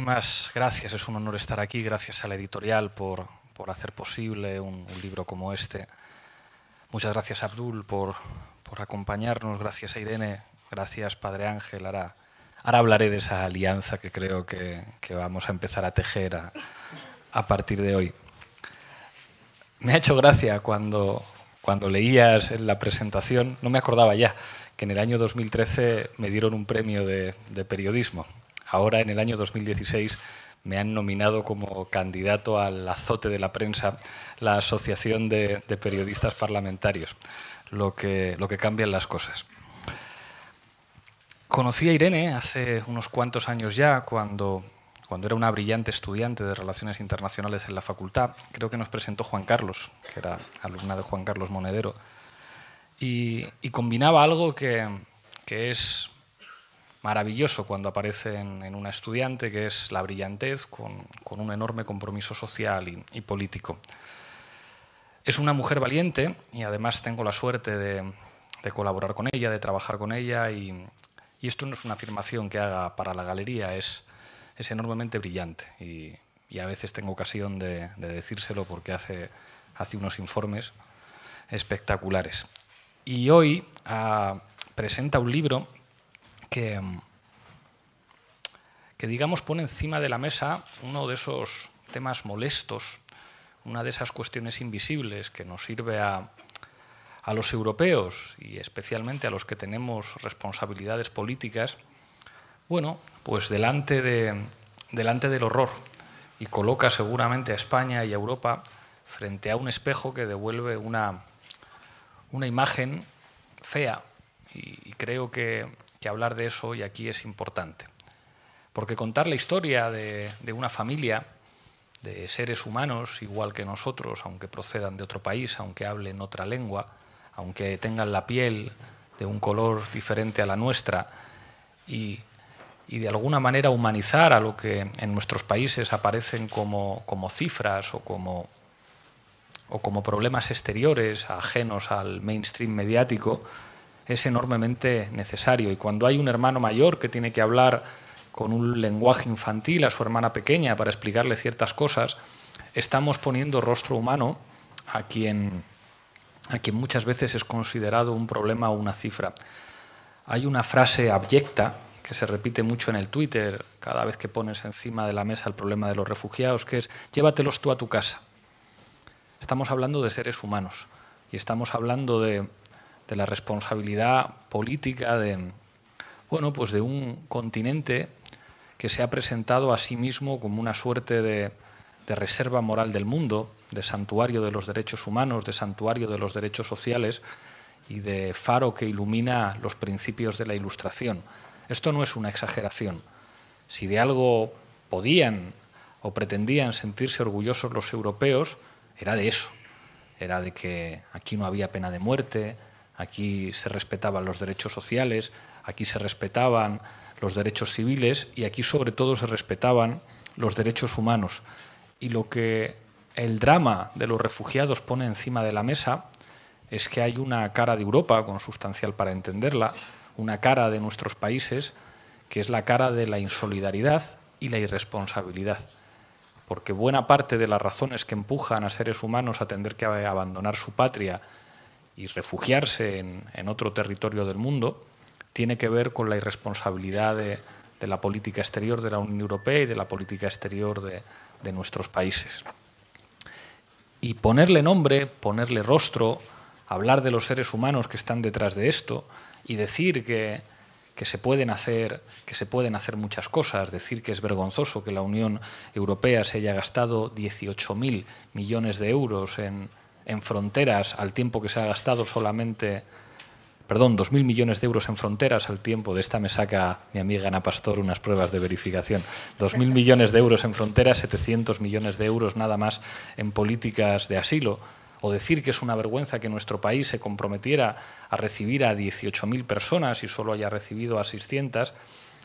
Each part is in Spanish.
Muchísimas gracias, es un honor estar aquí. Gracias a la editorial por, hacer posible un, libro como este. Muchas gracias, Abdul, por, acompañarnos. Gracias a Irene. Gracias, Padre Ángel. Ahora, ahora hablaré de esa alianza que creo que, vamos a empezar a tejer a, partir de hoy. Me ha hecho gracia cuando, cuando leías en la presentación, no me acordaba ya, que en el año 2013 me dieron un premio de periodismo ahora en el año 2016 me han nominado como candidato al azote de la prensa la Asociación de, Periodistas Parlamentarios, lo que, lo que cambian las cosas. Conocí a Irene hace unos cuantos años ya, cuando, cuando era una brillante estudiante de Relaciones Internacionales en la facultad. Creo que nos presentó Juan Carlos, que era alumna de Juan Carlos Monedero. Y, y combinaba algo que, que es maravilloso cuando aparece en, una estudiante, que es la brillantez con, un enorme compromiso social y, político. Es una mujer valiente y además tengo la suerte de, colaborar con ella, de trabajar con ella y, esto no es una afirmación que haga para la galería, es, es enormemente brillante y, a veces tengo ocasión de, decírselo porque hace, hace unos informes espectaculares. Y hoy ah, presenta un libro Mm, que, digamos, pone encima de la mesa uno de esos temas molestos, una de esas cuestiones invisibles que nos sirve a, los europeos y especialmente a los que tenemos responsabilidades políticas, bueno, pues delante, de, delante del horror y coloca seguramente a España y a Europa frente a un espejo que devuelve una, una imagen fea y creo que que hablar de eso hoy aquí es importante. Porque contar la historia de, una familia, de seres humanos igual que nosotros, aunque procedan de otro país, aunque hablen otra lengua, aunque tengan la piel de un color diferente a la nuestra, y, de alguna manera humanizar a lo que en nuestros países aparecen como, como cifras o como, o como problemas exteriores ajenos al mainstream mediático, es enormemente necesario. Y cuando hay un hermano mayor que tiene que hablar con un lenguaje infantil a su hermana pequeña para explicarle ciertas cosas, estamos poniendo rostro humano a quien, a quien muchas veces es considerado un problema o una cifra. Hay una frase abyecta que se repite mucho en el Twitter cada vez que pones encima de la mesa el problema de los refugiados, que es llévatelos tú a tu casa. Estamos hablando de seres humanos y estamos hablando de de la responsabilidad política de, bueno, pues de un continente que se ha presentado a sí mismo como una suerte de, de reserva moral del mundo, de santuario de los derechos humanos, de santuario de los derechos sociales y de faro que ilumina los principios de la Ilustración. Esto no es una exageración. Si de algo podían o pretendían sentirse orgullosos los europeos, era de eso. Era de que aquí no había pena de muerte, Aquí se respetaban los derechos sociales, aquí se respetaban los derechos civiles y aquí sobre todo se respetaban los derechos humanos. Y lo que el drama de los refugiados pone encima de la mesa es que hay una cara de Europa, consustancial para entenderla, una cara de nuestros países, que es la cara de la insolidaridad y la irresponsabilidad. Porque buena parte de las razones que empujan a seres humanos a tener que abandonar su patria y refugiarse en, otro territorio del mundo tiene que ver con la irresponsabilidad de, la política exterior de la Unión Europea y de la política exterior de, nuestros países. Y ponerle nombre, ponerle rostro, hablar de los seres humanos que están detrás de esto y decir que, se pueden hacer, que se pueden hacer muchas cosas, decir que es vergonzoso que la Unión Europea se haya gastado 18.000 millones de euros en, en fronteras al tiempo que se ha gastado solamente, perdón, 2.000 millones de euros en fronteras al tiempo, de esta me saca mi amiga Ana Pastor unas pruebas de verificación, 2.000 millones de euros en fronteras, 700 millones de euros nada más en políticas de asilo, o decir que es una vergüenza que nuestro país se comprometiera a recibir a 18.000 personas y solo haya recibido a 600,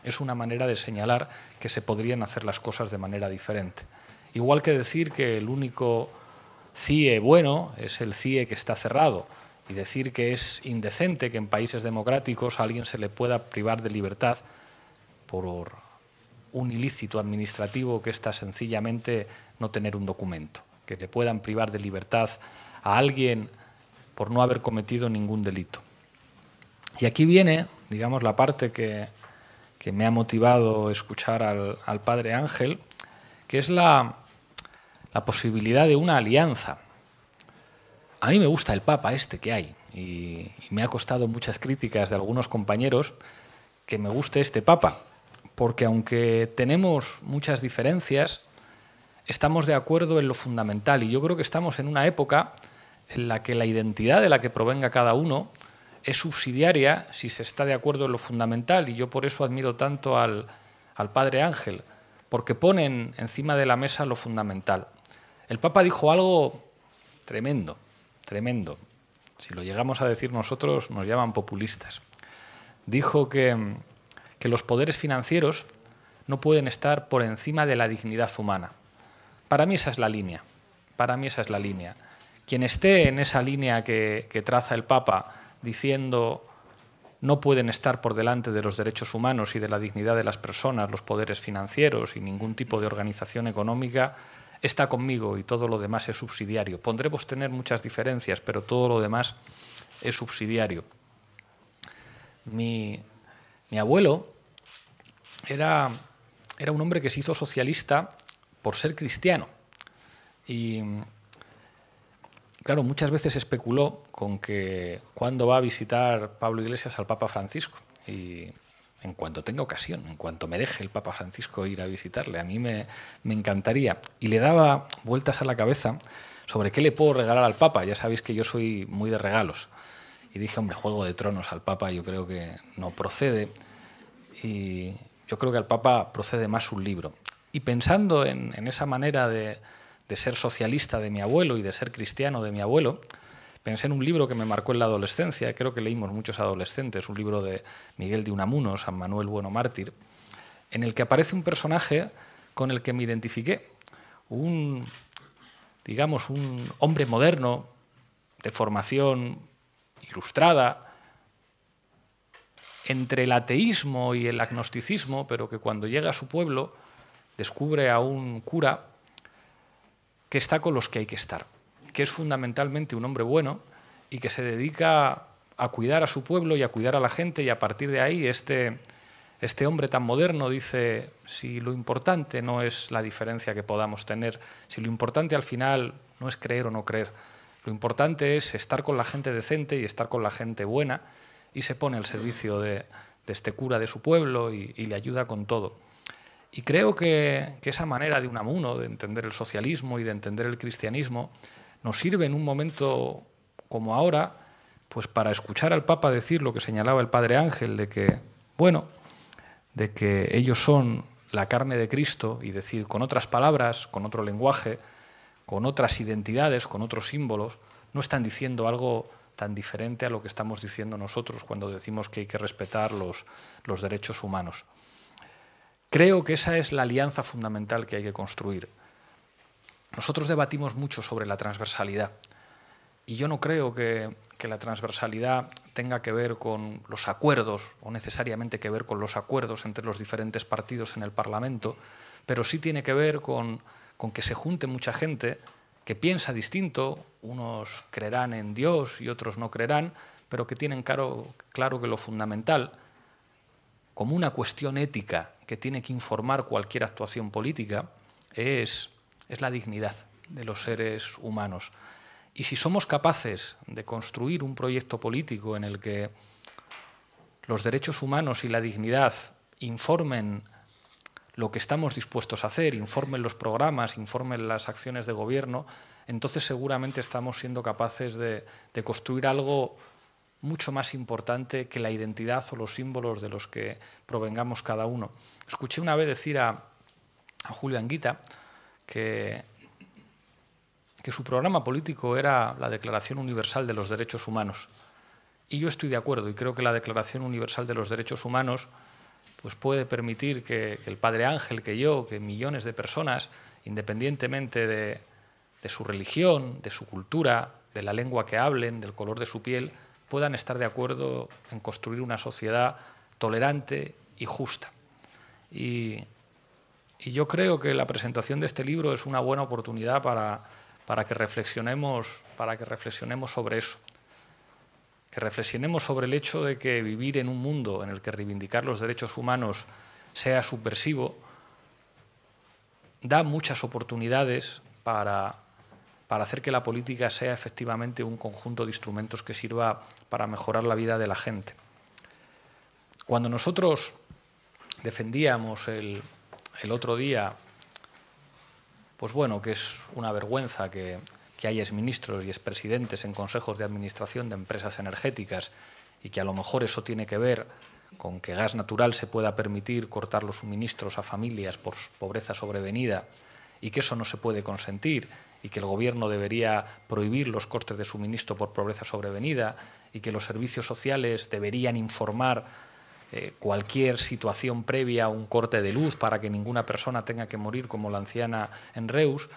es una manera de señalar que se podrían hacer las cosas de manera diferente. Igual que decir que el único CIE bueno es el CIE que está cerrado. Y decir que es indecente que en países democráticos a alguien se le pueda privar de libertad por un ilícito administrativo que está sencillamente no tener un documento. Que le puedan privar de libertad a alguien por no haber cometido ningún delito. Y aquí viene, digamos, la parte que, que me ha motivado escuchar al, al padre Ángel, que es la, la posibilidad de una alianza. A mí me gusta el Papa este que hay y, me ha costado muchas críticas de algunos compañeros que me guste este Papa, porque aunque tenemos muchas diferencias, estamos de acuerdo en lo fundamental y yo creo que estamos en una época en la que la identidad de la que provenga cada uno es subsidiaria si se está de acuerdo en lo fundamental y yo por eso admiro tanto al Padre Ángel, porque ponen encima de la mesa lo fundamental. El Papa dijo algo tremendo, tremendo. Si lo llegamos a decir nosotros, nos llaman populistas. Dijo que, que los poderes financieros no pueden estar por encima de la dignidad humana. Para mí esa es la línea. Para mí esa es la línea. Quien esté en esa línea que, que traza el Papa diciendo no pueden estar por delante de los derechos humanos y de la dignidad de las personas, los poderes financieros y ningún tipo de organización económica, está conmigo y todo lo demás es subsidiario. Pondremos tener muchas diferencias, pero todo lo demás es subsidiario. Mi, abuelo era, era un hombre que se hizo socialista por ser cristiano. Y claro, muchas veces especuló con que cuándo va a visitar Pablo Iglesias al Papa Francisco. Y en cuanto tenga ocasión, en cuanto me deje el Papa Francisco ir a visitarle. A mí me, me encantaría. Y le daba vueltas a la cabeza sobre qué le puedo regalar al Papa. Ya sabéis que yo soy muy de regalos. Y dije, hombre, Juego de Tronos al Papa yo creo que no procede. Y yo creo que al Papa procede más un libro. Y pensando en, esa manera de ser socialista de mi abuelo y de ser cristiano de mi abuelo, Pensé en un libro que me marcó en la adolescencia, creo que leímos muchos adolescentes, un libro de Miguel de Unamuno, San Manuel Bueno Mártir, en el que aparece un personaje con el que me identifiqué, un, digamos, un hombre moderno, de formación ilustrada, entre el ateísmo y el agnosticismo, pero que cuando llega a su pueblo descubre a un cura que está con los que hay que estar que es fundamentalmente un hombre bueno y que se dedica a cuidar a su pueblo y a cuidar a la gente y a partir de ahí este, este hombre tan moderno dice si lo importante no es la diferencia que podamos tener, si lo importante al final no es creer o no creer, lo importante es estar con la gente decente y estar con la gente buena y se pone al servicio de, este cura de su pueblo y, le ayuda con todo. Y creo que, que esa manera de un amuno, de entender el socialismo y de entender el cristianismo, nos sirve en un momento como ahora, pues para escuchar al Papa decir lo que señalaba el Padre Ángel, de que, bueno, de que ellos son la carne de Cristo, y decir con otras palabras, con otro lenguaje, con otras identidades, con otros símbolos, no están diciendo algo tan diferente a lo que estamos diciendo nosotros cuando decimos que hay que respetar los, los derechos humanos. Creo que esa es la alianza fundamental que hay que construir nosotros debatimos mucho sobre la transversalidad y yo no creo que, la transversalidad tenga que ver con los acuerdos o necesariamente que ver con los acuerdos entre los diferentes partidos en el Parlamento, pero sí tiene que ver con, que se junte mucha gente que piensa distinto, unos creerán en Dios y otros no creerán, pero que tienen claro, claro que lo fundamental, como una cuestión ética que tiene que informar cualquier actuación política, es es la dignidad de los seres humanos. Y si somos capaces de construir un proyecto político en el que los derechos humanos y la dignidad informen lo que estamos dispuestos a hacer, informen los programas, informen las acciones de gobierno, entonces seguramente estamos siendo capaces de, construir algo mucho más importante que la identidad o los símbolos de los que provengamos cada uno. Escuché una vez decir a, a Julio Anguita, que, que su programa político era la Declaración Universal de los Derechos Humanos. Y yo estoy de acuerdo y creo que la Declaración Universal de los Derechos Humanos pues puede permitir que, el Padre Ángel, que yo, que millones de personas, independientemente de, de su religión, de su cultura, de la lengua que hablen, del color de su piel, puedan estar de acuerdo en construir una sociedad tolerante y justa. Y y yo creo que la presentación de este libro es una buena oportunidad para, que, reflexionemos, para que reflexionemos sobre eso. Que reflexionemos sobre el hecho de que vivir en un mundo en el que reivindicar los derechos humanos sea subversivo da muchas oportunidades para hacer que la política sea efectivamente un conjunto de instrumentos que sirva para mejorar la vida de la gente. Cuando nosotros defendíamos el, el otro día, pues bueno, que es una vergüenza que, que hay exministros y expresidentes en consejos de administración de empresas energéticas y que a lo mejor eso tiene que ver con que gas natural se pueda permitir cortar los suministros a familias por pobreza sobrevenida y que eso no se puede consentir y que el gobierno debería prohibir los cortes de suministro por pobreza sobrevenida y que los servicios sociales deberían informar eh, cualquier situación previa, a un corte de luz para que ninguna persona tenga que morir como la anciana en Reus,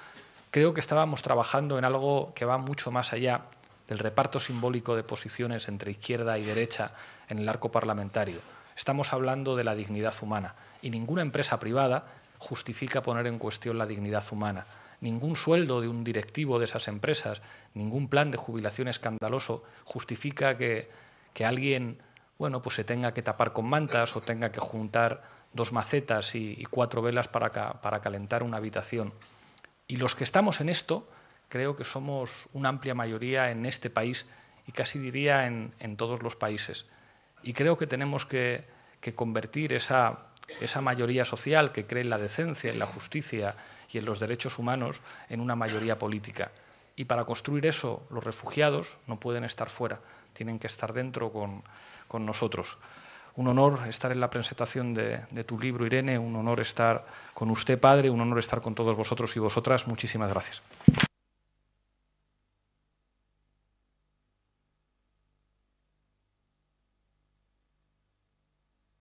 creo que estábamos trabajando en algo que va mucho más allá del reparto simbólico de posiciones entre izquierda y derecha en el arco parlamentario. Estamos hablando de la dignidad humana y ninguna empresa privada justifica poner en cuestión la dignidad humana. Ningún sueldo de un directivo de esas empresas, ningún plan de jubilación escandaloso justifica que, que alguien bueno, pues se tenga que tapar con mantas o tenga que juntar dos macetas y, cuatro velas para, calentar una habitación. Y los que estamos en esto, creo que somos una amplia mayoría en este país y casi diría en, todos los países. Y creo que tenemos que, convertir esa, esa mayoría social que cree en la decencia, en la justicia y en los derechos humanos en una mayoría política. Y para construir eso, los refugiados no pueden estar fuera, tienen que estar dentro con, nosotros. Un honor estar en la presentación de, de, tu libro, Irene, un honor estar con usted, padre, un honor estar con todos vosotros y vosotras. Muchísimas gracias.